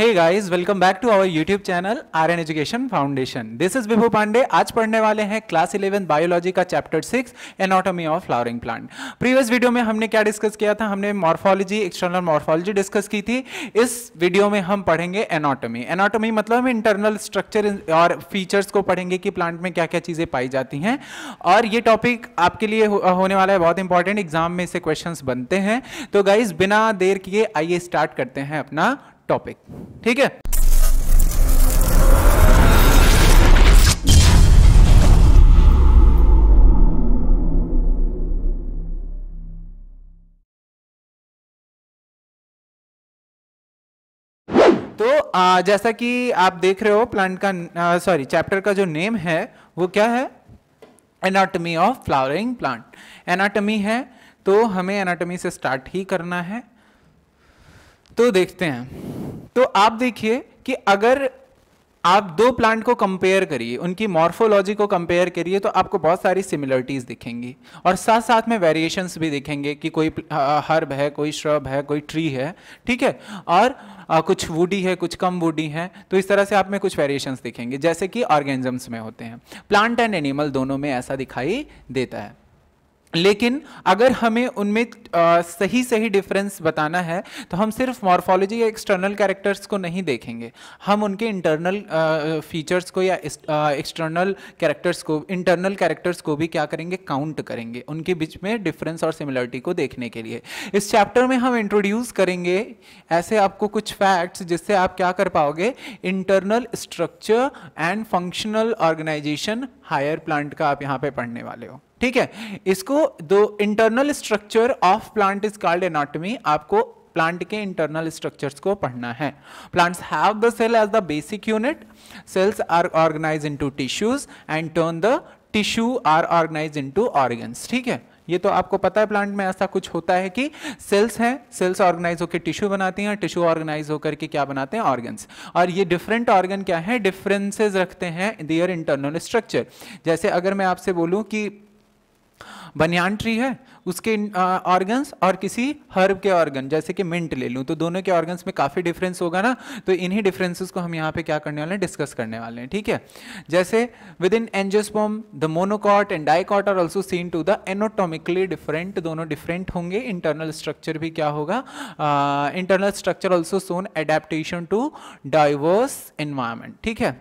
hey guys welcome back to our YouTube channel R N education foundation this is Vibhu Pandey आज पढ़ने वाले हैं class eleven biology का chapter six anatomy of flowering plant previous video में हमने क्या discuss किया था हमने मॉर्फोलॉजी एक्सटर्नल मॉर्फोलॉजी डिस्कस की थी इस वीडियो में हम पढ़ेंगे एनाटॉमी एनाटॉमी मतलब हम इंटरनल स्ट्रक्चर और फीचर्स को पढ़ेंगे कि प्लांट में क्या क्या चीज़ें पाई जाती हैं और ये टॉपिक आपके लिए होने वाला है बहुत इंपॉर्टेंट एग्जाम में इसे क्वेश्चन बनते हैं तो गाइज बिना देर किए आइए स्टार्ट करते हैं अपना टॉपिक ठीक है तो आ, जैसा कि आप देख रहे हो प्लांट का सॉरी चैप्टर का जो नेम है वो क्या है anatomy of flowering plant anatomy है तो हमें एनाटमी से स्टार्ट ही करना है तो देखते हैं तो आप देखिए कि अगर आप दो प्लांट को कंपेयर करिए उनकी मॉर्फोलॉजी को कंपेयर करिए तो आपको बहुत सारी सिमिलरिटीज़ दिखेंगी और साथ साथ में वेरिएशंस भी दिखेंगे कि कोई हर्ब है कोई श्रब है कोई ट्री है ठीक है और आ, कुछ वुडी है कुछ कम वुडी है तो इस तरह से आप में कुछ वेरिएशंस दिखेंगे जैसे कि ऑर्गेनिजम्स में होते हैं प्लांट एंड एनिमल दोनों में ऐसा दिखाई देता है लेकिन अगर हमें उनमें सही सही डिफरेंस बताना है तो हम सिर्फ मॉर्फोलॉजी या एक्सटर्नल कैरेक्टर्स को नहीं देखेंगे हम उनके इंटरनल फीचर्स को या एक्सटर्नल कैरेक्टर्स को इंटरनल कैरेक्टर्स को भी क्या करेंगे काउंट करेंगे उनके बीच में डिफरेंस और सिमिलरिटी को देखने के लिए इस चैप्टर में हम इंट्रोड्यूस करेंगे ऐसे आपको कुछ फैक्ट्स जिससे आप क्या कर पाओगे internal structure and functional organization higher plant का आप यहाँ पर पढ़ने वाले हो ठीक है इसको दो internal structure of plant is called anatomy आपको प्लांट के इंटरनल स्ट्रक्चर्स को पढ़ना है plants have the cell as the basic unit cells are organize into tissues and turn the tissue are organize into organs ठीक है ये तो आपको पता है प्लांट में ऐसा कुछ होता है कि सेल्स हैं सेल्स ऑर्गेनाइज होकर टिश्यू बनाती हैं टिश्यू ऑर्गेनाइज होकर के क्या बनाते हैं ऑर्गन्स और ये डिफरेंट ऑर्गन क्या है डिफरेंसेस रखते हैं दियर इंटरनल स्ट्रक्चर जैसे अगर मैं आपसे बोलूँ कि बनियान ट्री है उसके ऑर्गन्स और किसी हर्ब के ऑर्गन जैसे कि मिंट ले लूँ तो दोनों के ऑर्गन्स में काफ़ी डिफरेंस होगा ना तो इन्हीं डिफरेंसेस को हम यहाँ पे क्या करने वाले हैं डिस्कस करने वाले हैं ठीक है जैसे with in angiosperm the monocot and dicot are also seen to the anatomically different दोनों डिफरेंट होंगे इंटरनल स्ट्रक्चर भी क्या होगा internal structure also shown adapted to diverse environment ठीक है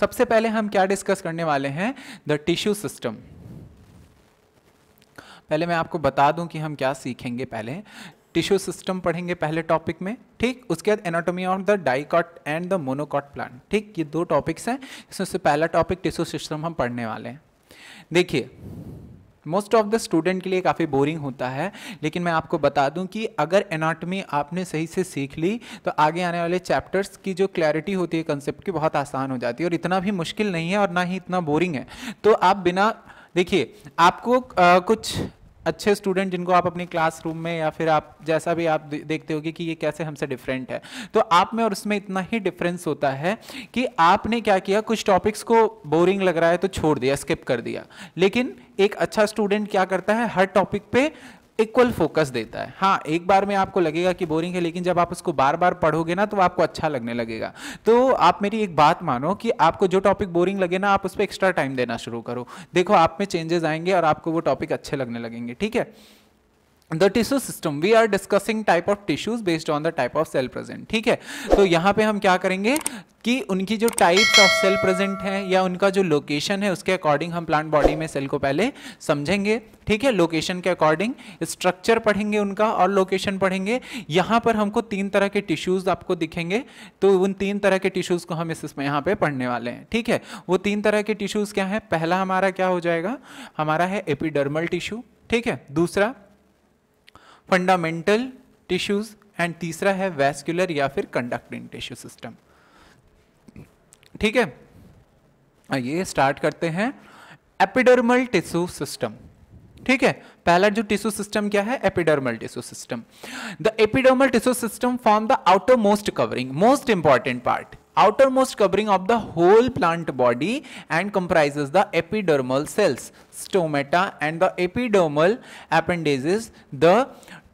सबसे पहले हम क्या डिस्कस करने वाले हैं द टिश्यू सिस्टम पहले मैं आपको बता दूं कि हम क्या सीखेंगे पहले टिश्यू सिस्टम पढ़ेंगे पहले टॉपिक में ठीक उसके बाद anatomy of the dicot and the monocot plant ठीक ये दो टॉपिक्स हैं इसमें से पहला टॉपिक टिश्यू सिस्टम हम पढ़ने वाले हैं देखिए मोस्ट ऑफ द स्टूडेंट के लिए काफ़ी बोरिंग होता है लेकिन मैं आपको बता दूं कि अगर एनाटमी आपने सही से सीख ली तो आगे आने वाले चैप्टर्स की जो क्लैरिटी होती है कंसेप्ट की बहुत आसान हो जाती है और इतना भी मुश्किल नहीं है और ना ही इतना बोरिंग है तो आप बिना देखिए आपको आ, कुछ अच्छे स्टूडेंट जिनको आप अपनी क्लासरूम में या फिर आप जैसा भी आप देखते होगे कि ये कैसे हमसे डिफरेंट है तो आप में और उसमें इतना ही डिफरेंस होता है कि आपने क्या किया कुछ टॉपिक्स को बोरिंग लग रहा है तो छोड़ दिया स्किप कर दिया लेकिन एक अच्छा स्टूडेंट क्या करता है हर टॉपिक पे इक्वल फोकस देता है हाँ एक बार में आपको लगेगा कि बोरिंग है लेकिन जब आप उसको बार बार पढ़ोगे ना तो आपको अच्छा लगने लगेगा तो आप मेरी एक बात मानो कि आपको जो टॉपिक बोरिंग लगे ना आप उस पर एक्स्ट्रा टाइम देना शुरू करो देखो आप में चेंजेस आएंगे और आपको वो टॉपिक अच्छे लगने लगेंगे ठीक है the tissue system we are discussing type of tissues based on the type of cell present ठीक है तो यहाँ पे हम क्या करेंगे कि उनकी जो टाइप्स ऑफ सेल प्रेजेंट है या उनका जो लोकेशन है उसके अकॉर्डिंग हम प्लांट बॉडी में सेल को पहले समझेंगे ठीक है लोकेशन के अकॉर्डिंग स्ट्रक्चर पढ़ेंगे उनका और लोकेशन पढ़ेंगे यहाँ पर हमको तीन तरह के टिश्यूज़ आपको दिखेंगे तो उन तीन तरह के टिश्यूज़ को हम इसमें यहाँ पे पढ़ने वाले हैं ठीक है वो तीन तरह के टिश्यूज़ क्या है पहला हमारा क्या हो जाएगा हमारा है एपिडर्मल टिश्यू ठीक है दूसरा फंडामेंटल टिश्यूज़ एंड तीसरा है वैस्कुलर या फिर कंडक्टिंग टिश्यू सिस्टम ठीक है हाँ, ये स्टार्ट करते हैं एपिडर्मल टिश्यू सिस्टम ठीक है पहला जो टिश्यू सिस्टम क्या है epidermal tissue system the epidermal tissue system form the outermost covering most important part outermost covering of the whole plant body and comprise the epidermal cells stomata and the epidermal appendages the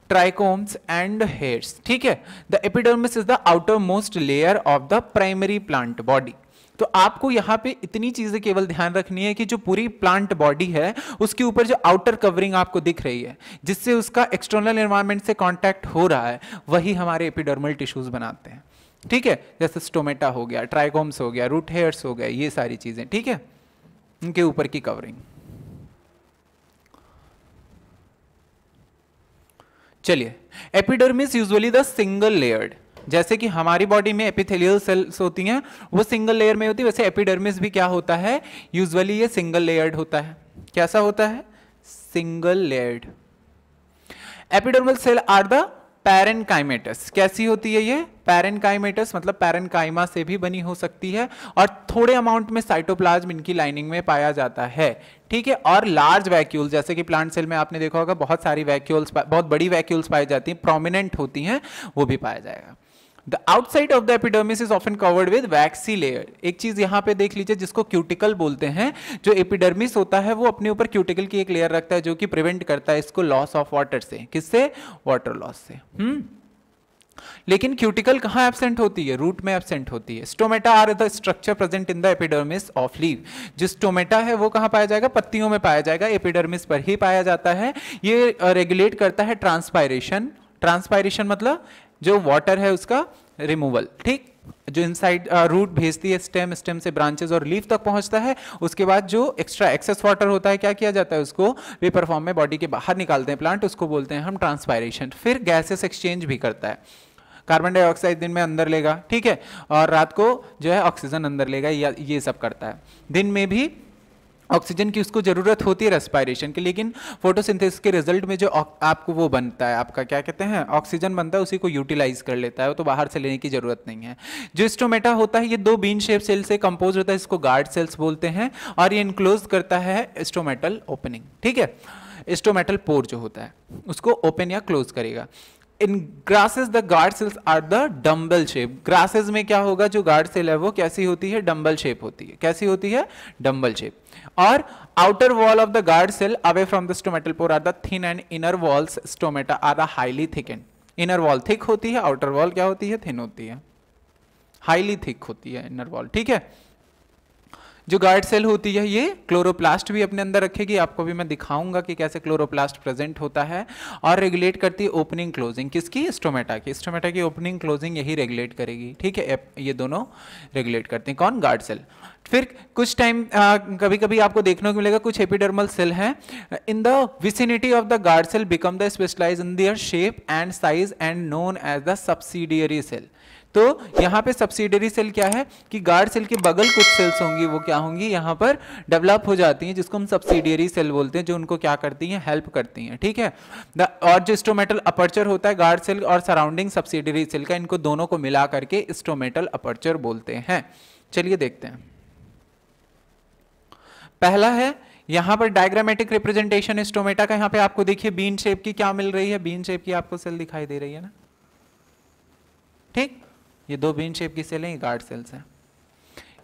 trichomes and hairs ठीक है the epidermis is the outermost layer of the primary plant body तो आपको यहां पे इतनी चीजें केवल ध्यान रखनी है कि जो पूरी प्लांट बॉडी है उसके ऊपर जो आउटर कवरिंग आपको दिख रही है जिससे उसका एक्सटर्नल एनवायरमेंट से कॉन्टैक्ट हो रहा है वही हमारे एपिडर्मल टिश्यूज बनाते हैं ठीक है जैसे स्टोमेटा हो गया ट्राइकोम्स हो गया रूट हेयर्स हो गया ये सारी चीजें ठीक है उनके ऊपर की कवरिंग चलिए epidermis usually the single layered जैसे कि हमारी बॉडी में एपिथेलियल सेल्स होती हैं वो सिंगल लेयर में होती है वैसे एपिडर्मिस भी क्या होता है यूजली ये सिंगल लेयर्ड होता है कैसा होता है single layered epidermal cell are the parenchymatous कैसी होती है ये पैरेनकाइमेटस मतलब पैरेनकाइमा से भी बनी हो सकती है और थोड़े अमाउंट में साइटोप्लाज्म इनकी लाइनिंग में पाया जाता है ठीक है और लार्ज वैक्यूल जैसे कि प्लांट सेल में आपने देखा होगा बहुत सारी वैक्यूल्स बहुत बड़ी वैक्यूल्स पाई जाती हैं प्रोमिनेंट होती हैं वो भी पाया जाएगा the outside of the epidermis is often covered with waxy layer एक चीज यहां पे देख लीजिए जिसको क्यूटिकल बोलते हैं जो एपिडर्मिस होता है वो अपने ऊपर क्यूटिकल की एक लेयर रखता है जो कि प्रिवेंट करता है इसको लॉस ऑफ वाटर से किससे वाटर लॉस से हम्म लेकिन क्यूटिकल कहां एबसेंट होती है रूट में एबसेंट होती है stomata are the structure present in the epidermis of leave जो स्टोमेटा है वो कहां पाया जाएगा पत्तियों में पाया जाएगा एपिडर्मिस पर ही पाया जाता है ये रेगुलेट uh, करता है ट्रांसपायरेशन ट्रांसपायरेशन मतलब जो वाटर है उसका रिमूवल ठीक जो इनसाइड रूट uh, भेजती है स्टेम स्टेम से ब्रांचेस और लीफ तक पहुंचता है उसके बाद जो एक्स्ट्रा एक्सेस वाटर होता है क्या किया जाता है उसको वेपर फॉर्म में बॉडी के बाहर निकालते हैं प्लांट उसको बोलते हैं हम ट्रांसपायरेशन फिर गैसेस एक्सचेंज भी करता है कार्बन डाइऑक्साइड दिन में अंदर लेगा ठीक है और रात को जो है ऑक्सीजन अंदर लेगा या ये सब करता है दिन में भी ऑक्सीजन की उसको ज़रूरत होती है रेस्पायरेशन की लेकिन फोटोसिंथेसिस के रिजल्ट में जो आपको वो बनता है आपका क्या कहते हैं ऑक्सीजन बनता है उसी को यूटिलाइज कर लेता है वो तो बाहर से लेने की ज़रूरत नहीं है जो स्टोमेटा होता है ये दो बीन शेप सेल से कंपोज होता है इसको गार्ड सेल्स बोलते हैं और ये इनक्लोज करता है स्टोमेटल ओपनिंग ठीक है स्टोमेटल पोर जो होता है उसको ओपन या क्लोज करेगा in grasses the guard cells are the dumbbell shape grasses में क्या होगा जो गार्ड सेल है वो कैसी होती है डम्बल शेप होती है कैसी होती है डम्बल शेप और outer wall of the guard cell away from the stomatal pore are the thin and inner walls stomata are the highly and inner wall thick होती है आउटर वॉल क्या होती है थिन होती है हाईली थिक होती है इनर वॉल ठीक है जो गार्ड सेल होती है ये क्लोरोप्लास्ट भी अपने अंदर रखेगी आपको भी मैं दिखाऊंगा कि कैसे क्लोरोप्लास्ट प्रेजेंट होता है और रेगुलेट करती है ओपनिंग क्लोजिंग किसकी स्टोमेटा की स्टोमेटा की ओपनिंग क्लोजिंग यही रेगुलेट करेगी ठीक है ये दोनों रेगुलेट करते हैं कौन गार्ड सेल फिर कुछ टाइम कभी कभी आपको देखने को मिलेगा कुछ एपिडर्मल सेल हैं in the vicinity of the guard cell become the specialise in their shape and size and known as the subsidiary cell तो यहाँ पे सब्सिडरी सेल क्या है कि गार्ड सेल के बगल कुछ सेल्स होंगी वो क्या होंगी यहाँ पर डेवलप हो जाती हैं जिसको हम सब्सिडियरी सेल बोलते हैं जो उनको क्या करती हैं हेल्प करती हैं ठीक है द और जो स्टोमेटल अपर्चर होता है गार्ड सेल और सराउंडिंग सब्सिडरी सेल का इनको दोनों को मिला करके स्टोमेटल अपर्चर बोलते हैं चलिए देखते हैं पहला है यहाँ पर डायग्रामेटिक रिप्रेजेंटेशन स्टोमेटा का यहाँ पे आपको देखिए बीन शेप की क्या मिल रही है बीन शेप की आपको सेल दिखाई दे रही है ना ठीक ये दो बीन शेप की सेल ही गार्ड सेल्स हैं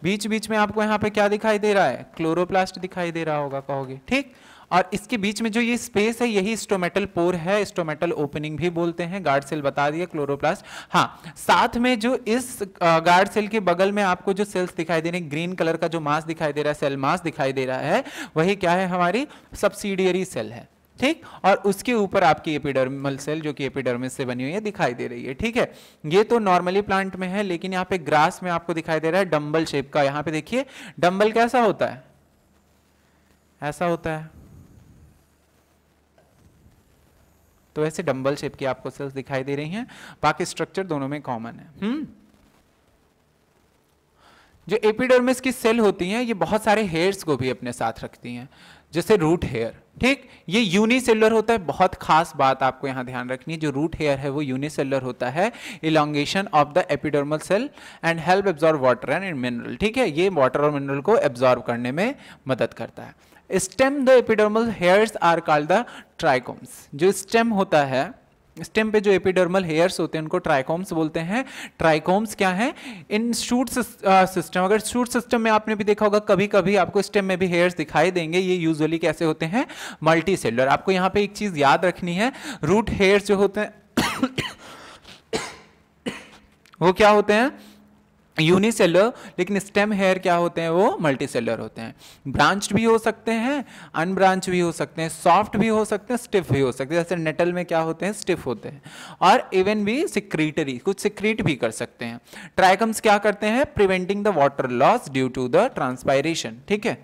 बीच बीच में आपको यहाँ पे क्या दिखाई दे रहा है क्लोरोप्लास्ट दिखाई दे रहा होगा कहोगे ठीक और इसके बीच में जो ये स्पेस है यही स्टोमेटल पोर है स्टोमेटल ओपनिंग भी बोलते हैं गार्ड सेल बता दिया क्लोरोप्लास्ट हाँ साथ में जो इस गार्ड सेल के बगल में आपको जो सेल्स दिखाई दे रहे हैं ग्रीन कलर का जो मास दिखाई दे रहा है सेल मास दिखाई दे रहा है वही क्या है हमारी सब्सिडियरी सेल है ठीक और उसके ऊपर आपकी एपिडर्मल सेल जो कि एपिडर्मिस से बनी हुई है दिखाई दे रही है ठीक है ये तो नॉर्मली प्लांट में है लेकिन यहाँ पे ग्रास में आपको दिखाई दे रहा है डम्बल शेप का यहाँ पे देखिए डम्बल कैसा होता है ऐसा होता है तो ऐसे डम्बल शेप की आपको सेल्स दिखाई दे रही हैं बाकी स्ट्रक्चर दोनों में कॉमन है हम्म जो एपिडर्मिस की सेल होती हैं ये बहुत सारे हेयर्स को भी अपने साथ रखती हैं जैसे रूट हेयर ठीक ये यूनिसेलर होता है बहुत खास बात आपको यहाँ ध्यान रखनी है जो रूट हेयर है वो यूनिसेलर होता है elongation of the epidermal cell and help absorb water and mineral ठीक है ये वाटर और मिनरल को एब्जॉर्व करने में मदद करता है stem the epidermal hairs are called the trichomes जो स्टेम होता है स्टेम पे जो एपिडर्मल हेयर्स होते हैं उनको ट्राइकोम्स बोलते हैं ट्राइकोम्स क्या है इन शूट सिस्टम uh, अगर शूट सिस्टम में आपने भी देखा होगा कभी कभी आपको स्टेम में भी हेयर्स दिखाई देंगे ये यूजुअली कैसे होते हैं मल्टी सेलर आपको यहाँ पे एक चीज़ याद रखनी है रूट हेयर्स जो होते हैं वो क्या होते हैं यूनिसेलर लेकिन स्टेम हेयर क्या होते हैं वो मल्टी सेलर होते हैं ब्रांच भी हो सकते हैं अनब्रांच भी हो सकते हैं सॉफ्ट भी हो सकते हैं स्टिफ भी हो सकते हैं जैसे नेटल में क्या होते हैं स्टिफ होते हैं और इवन भी सिक्रीटरी कुछ सिक्रीट भी कर सकते हैं ट्राइकम्स क्या करते हैं preventing the water loss due to the transpiration ठीक है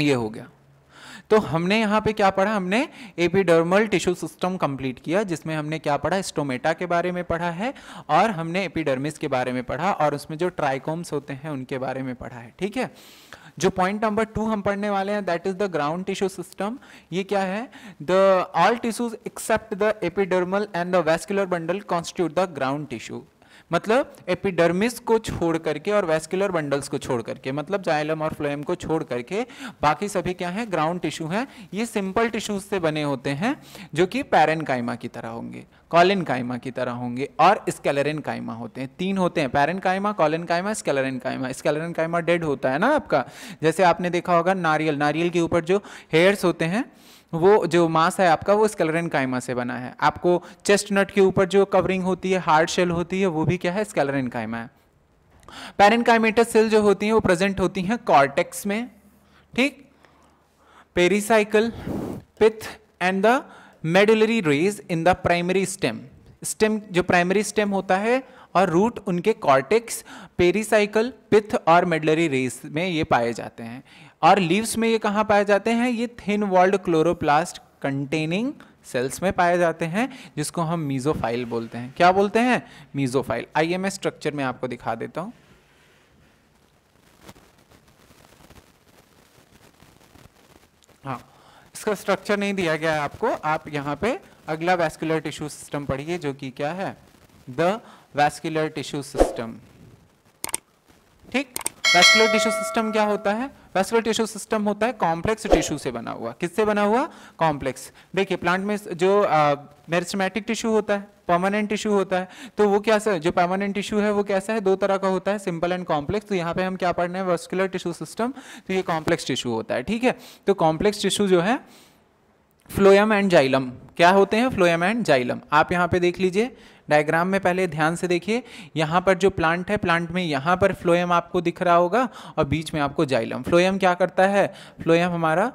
ये हो गया तो हमने यहाँ पे क्या पढ़ा हमने एपिडर्मल टिश्यू सिस्टम कंप्लीट किया जिसमें हमने क्या पढ़ा स्टोमेटा के बारे में पढ़ा है और हमने एपिडर्मिस के बारे में पढ़ा और उसमें जो ट्राइकोम्स होते हैं उनके बारे में पढ़ा है ठीक है जो पॉइंट नंबर टू हम पढ़ने वाले हैं that is the ground tissue system ये क्या है the all tissues except the epidermal and the vascular bundle constitute the ground tissue मतलब एपिडर्मिस को छोड़ करके और वेस्कुलर बंडल्स को छोड़ करके मतलब जाइलम और फ्लोएम को छोड़ करके बाकी सभी क्या है ग्राउंड टिश्यू है ये सिंपल टिश्यूज से बने होते हैं जो कि पैरन कायमा की तरह होंगे कॉलिन कायमा की तरह होंगे और स्केलरिन कायमा होते हैं तीन होते हैं पैरन कायमा कॉलिन कायमा स्केलरिन कायमा स्केलरन कायमा डेड होता है ना आपका जैसे आपने देखा होगा नारियल नारियल के ऊपर जो हेयर्स होते हैं वो जो मास है आपका वो स्केलरन कायमा से बना है आपको चेस्ट नट के ऊपर जो कवरिंग होती है हार्ड शेल होती है वो भी क्या है स्केलरन कायमा है पेरेनकाइमेटस सेल जो होती हैं वो प्रेजेंट होती हैं कॉर्टेक्स में ठीक pericycle pith and the medullary rays in the primary stem stem जो प्राइमरी स्टेम होता है और रूट उनके कॉर्टेक्स पेरीसाइकल पिथ और मेडलरी रेस में ये पाए जाते हैं और लीव्स में ये कहाँ पाए जाते हैं ये thin walled chloroplast containing cells में पाए जाते हैं जिसको हम मीजोफाइल बोलते हैं क्या बोलते हैं मीजोफाइल आइए मैं स्ट्रक्चर में आपको दिखा देता हूँ हाँ इसका स्ट्रक्चर नहीं दिया गया है आपको आप यहाँ पे अगला वैस्कुलर टिश्यू सिस्टम पढ़िए जो कि क्या है द वैस्कुलर टिश्यू सिस्टम ठीक वैस्कुलर टिश्यू सिस्टम क्या होता है वैस्कुलर टिश्यू सिस्टम होता है कॉम्प्लेक्स टिश्यू से बना हुआ किससे बना हुआ कॉम्प्लेक्स देखिए प्लांट में जो मेरिस्टमैटिक टिश्यू होता है परमानेंट टिश्यू होता है तो वो कैसा है जो परमानेंट टिश्यू है वो कैसा है दो तरह का होता है सिंपल एंड कॉम्प्लेक्स तो यहाँ पे हम क्या पढ़ रहे हैं वस्कुलर टिश्यू सिस्टम तो ये कॉम्प्लेक्स टिश्यू होता है ठीक है तो कॉम्प्लेक्स टिश्यू जो है फ्लोयम एंड जाइलम क्या होते हैं फ्लोयम एंड जाइलम आप यहाँ पे देख लीजिए डायग्राम में पहले ध्यान से देखिए यहाँ पर जो प्लांट है प्लांट में यहाँ पर फ्लोएम आपको दिख रहा होगा और बीच में आपको जाइलम फ्लोएम क्या करता है फ्लोएम हमारा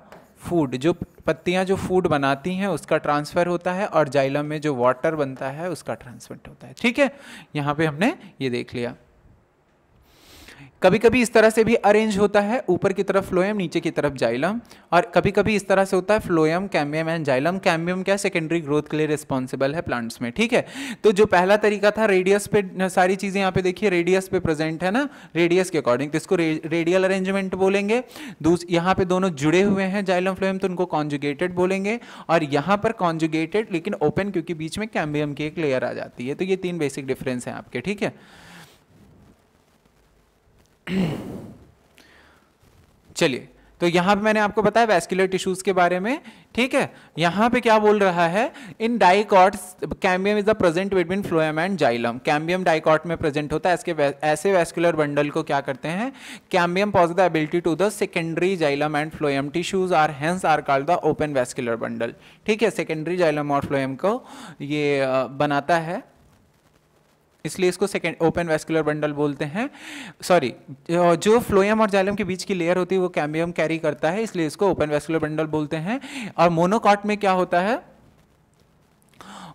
फूड जो पत्तियाँ जो फूड बनाती हैं उसका ट्रांसफ़र होता है और जाइलम में जो वाटर बनता है उसका ट्रांसफर होता है ठीक है यहाँ पे हमने ये देख लिया कभी कभी इस तरह से भी अरेंज होता है ऊपर की तरफ फ्लोएम नीचे की तरफ जाइलम और कभी कभी इस तरह से होता है phloem cambium and xylem cambium क्या सेकेंडरी ग्रोथ के लिए रिस्पॉन्सिबल है प्लांट्स में ठीक है तो जो पहला तरीका था रेडियस पे सारी चीज़ें यहाँ पे देखिए रेडियस पे प्रेजेंट है ना रेडियस के अकॉर्डिंग तो इसको रे, रेडियल अरेंजमेंट बोलेंगे यहाँ पे दोनों जुड़े हुए हैं जाइलम फ्लोएम तो उनको कॉन्जुगेटेड बोलेंगे और यहाँ पर कॉन्जुगेटेड लेकिन ओपन क्योंकि बीच में कैम्बियम की एक लेयर आ जाती है तो ये तीन बेसिक डिफरेंस हैं आपके ठीक है चलिए तो यहां पे मैंने आपको बताया वैस्कुलर टिश्यूज के बारे में ठीक है यहाँ पे क्या बोल रहा है in dicots cambium is the present between phloem and xylem cambium dicot में प्रेजेंट होता है इसके ऐसे वैस्कुलर बंडल को क्या करते हैं cambium possess the ability to the secondary xylem and phloem tissues are hence are called the open vascular bundle ठीक है सेकेंडरी जाइलम और फ्लोएम को ये बनाता है इसलिए इसको सेकेंड ओपन वेस्कुलर बंडल बोलते हैं सॉरी जो फ्लोएम और जाइलम के बीच की लेयर होती है वो कैम्बियम कैरी करता है इसलिए इसको ओपन वेस्कुलर बंडल बोलते हैं और मोनोकॉट में क्या होता है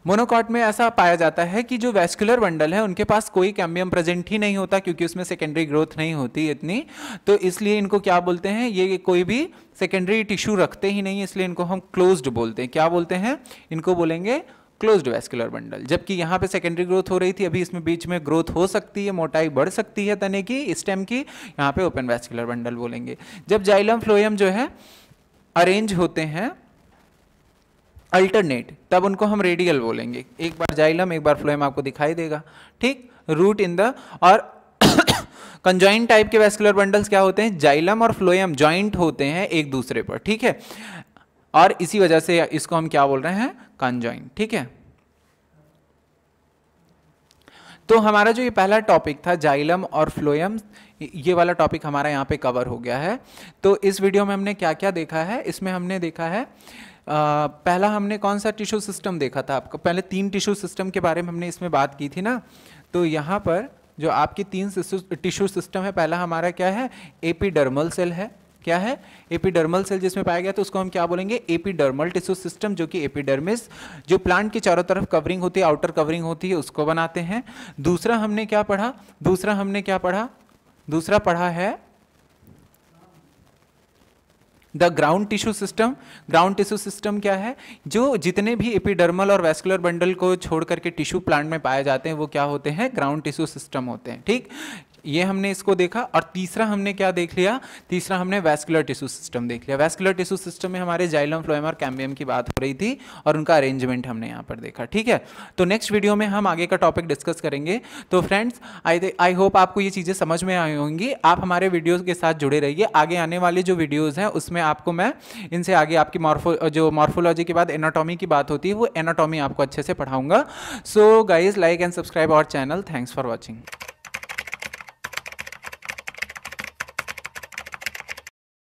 मोनोकॉट में ऐसा पाया जाता है कि जो वेस्कुलर बंडल है उनके पास कोई कैम्बियम प्रेजेंट ही नहीं होता क्योंकि उसमें सेकेंडरी ग्रोथ नहीं होती इतनी तो इसलिए इनको क्या बोलते हैं ये कोई भी सेकेंडरी टिश्यू रखते ही नहीं इसलिए इनको हम क्लोज्ड बोलते हैं क्या बोलते हैं इनको बोलेंगे क्लोज्ड वेस्कुलर बंडल जबकि यहाँ पे सेकेंडरी ग्रोथ हो रही थी अभी इसमें बीच में ग्रोथ हो सकती है मोटाई बढ़ सकती है तने की स्टेम की यहाँ पे ओपन वेस्कुलर बंडल बोलेंगे जब जाइलम फ्लोयम जो है अरेंज होते हैं अल्टरनेट तब उनको हम रेडियल बोलेंगे एक बार जाइलम एक बार फ्लोयम आपको दिखाई देगा ठीक रूट इन द और कंजॉइंट टाइप के वेस्कुलर बंडल्स क्या होते हैं जाइलम और फ्लोएम ज्वाइंट होते हैं एक दूसरे पर ठीक है और इसी वजह से इसको हम क्या बोल रहे हैं कंजॉइन ठीक है तो हमारा जो ये पहला टॉपिक था जाइलम और फ्लोएम ये वाला टॉपिक हमारा यहाँ पे कवर हो गया है तो इस वीडियो में हमने क्या क्या देखा है इसमें हमने देखा है आ, पहला हमने कौन सा टिश्यू सिस्टम देखा था आपको पहले तीन टिश्यू सिस्टम के बारे में हमने इसमें बात की थी ना तो यहाँ पर जो आपकी तीन टिश्यू सिस्टम है पहला हमारा क्या है एपी सेल है क्या है एपिडर्मल सेल जिसमें पाया गया तो उसको हम क्या बोलेंगे एपिडर्मल टिश्यू सिस्टम जो कि एपिडर्मिस जो प्लांट के चारों तरफ कवरिंग होती है आउटर कवरिंग होती है उसको बनाते हैं दूसरा हमने क्या पढ़ा दूसरा हमने क्या पढ़ा दूसरा पढ़ा है the ground tissue system ground tissue system क्या है जो जितने भी एपिडर्मल और वेस्कुलर बंडल को छोड़ करके टिश्यू प्लांट में पाए जाते हैं वो क्या होते हैं ग्राउंड टिश्यू सिस्टम होते हैं ठीक ये हमने इसको देखा और तीसरा हमने क्या देख लिया तीसरा हमने वैस्कुलर टिश्यू सिस्टम देख लिया वैस्कुलर टिश्यू सिस्टम में हमारे जाइलम फ्लोएम और कैम्बियम की बात हो रही थी और उनका अरेंजमेंट हमने यहाँ पर देखा ठीक है तो नेक्स्ट वीडियो में हम आगे का टॉपिक डिस्कस करेंगे तो फ्रेंड्स आई आई होप आपको ये चीज़ें समझ में आई होंगी आप हमारे वीडियोज़ के साथ जुड़े रहिए आगे आने वाले जो वीडियोज़ हैं उसमें आपको मैं इनसे आगे आपकी मॉर्फो जो मॉर्फोलॉजी के बाद एनाटॉमी की बात होती है वो एनाटॉमी आपको अच्छे से पढ़ाऊंगा so guys like and subscribe our channel thanks for watching